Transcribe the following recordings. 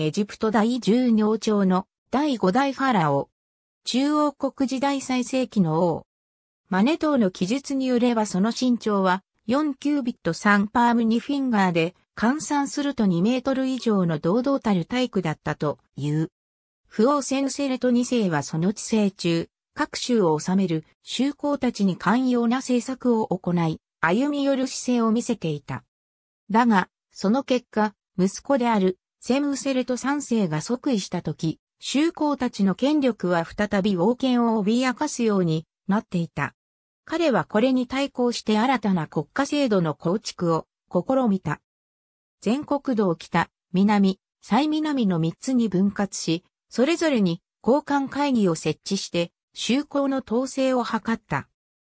エジプト大十王朝の第五代ファラオ。中央国時代最盛期の王。マネトの記述によればその身長は4キュービット3パーム2フィンガーで換算すると2メートル以上の堂々たる体育だったという。不王センセレト2世はその治世中、各州を治める州公たちに寛容な政策を行い、歩み寄る姿勢を見せていた。だが、その結果、息子であるセムセレト三世が即位した時、修公たちの権力は再び王権を脅かすようになっていた。彼はこれに対抗して新たな国家制度の構築を試みた。全国道北、南、最南の三つに分割し、それぞれに交換会議を設置して、修行の統制を図った。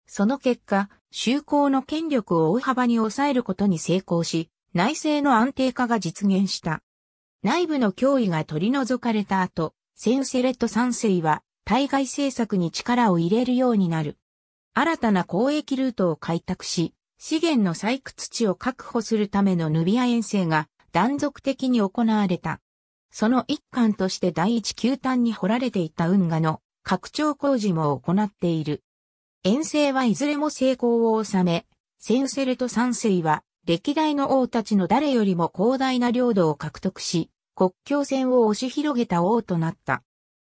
その結果、修行の権力を大幅に抑えることに成功し、内政の安定化が実現した。内部の脅威が取り除かれた後、センセレット三世は対外政策に力を入れるようになる。新たな交易ルートを開拓し、資源の採掘地を確保するためのヌビア遠征が断続的に行われた。その一環として第一球端に掘られていた運河の拡張工事も行っている。遠征はいずれも成功を収め、センセレト三世は歴代の王たちの誰よりも広大な領土を獲得し、国境線を押し広げた王となった。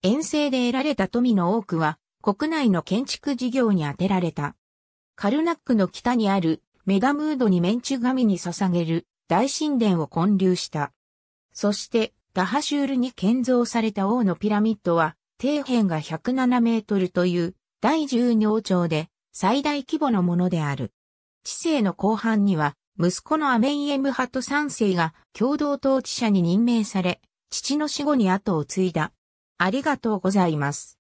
遠征で得られた富の多くは、国内の建築事業に充てられた。カルナックの北にあるメガムードにメンチュ神に捧げる大神殿を建立した。そして、ダハシュールに建造された王のピラミッドは、底辺が107メートルという第10王朝で最大規模のものである。知性の後半には息子のアメイエムハト三世が共同統治者に任命され、父の死後に後を継いだ。ありがとうございます。